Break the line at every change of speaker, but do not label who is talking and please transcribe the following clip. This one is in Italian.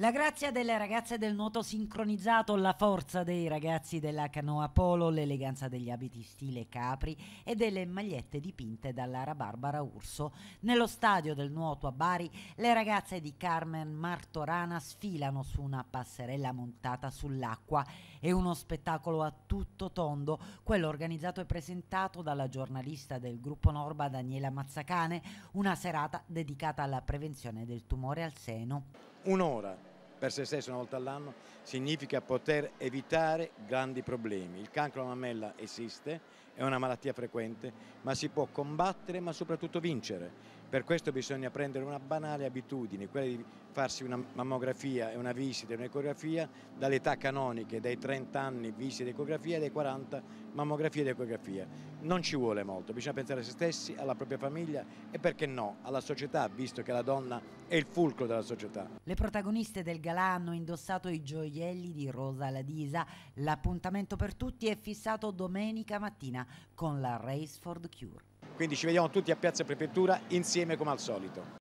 La grazia delle ragazze del nuoto sincronizzato, la forza dei ragazzi della canoa polo, l'eleganza degli abiti stile capri e delle magliette dipinte dalla rabarbara Urso. Nello stadio del nuoto a Bari, le ragazze di Carmen Martorana sfilano su una passerella montata sull'acqua. È uno spettacolo a tutto tondo, quello organizzato e presentato dalla giornalista del gruppo Norba Daniela Mazzacane, una serata dedicata alla prevenzione del tumore al seno.
Un'ora per se stesso una volta all'anno significa poter evitare grandi problemi. Il cancro alla mammella esiste, è una malattia frequente, ma si può combattere ma soprattutto vincere. Per questo bisogna prendere una banale abitudine, quella di farsi una mammografia e una visita e un'ecografia dall'età canoniche, dai 30 anni visita ed ecografia e dai 40 mammografia ed ecografia. Non ci vuole molto, bisogna pensare a se stessi, alla propria famiglia e perché no, alla società, visto che la donna è il fulcro della società.
Le protagoniste del Galà hanno indossato i gioielli di Rosa Ladisa. L'appuntamento per tutti è fissato domenica mattina con la Race for the Cure.
Quindi ci vediamo tutti a Piazza Prefettura insieme come al solito.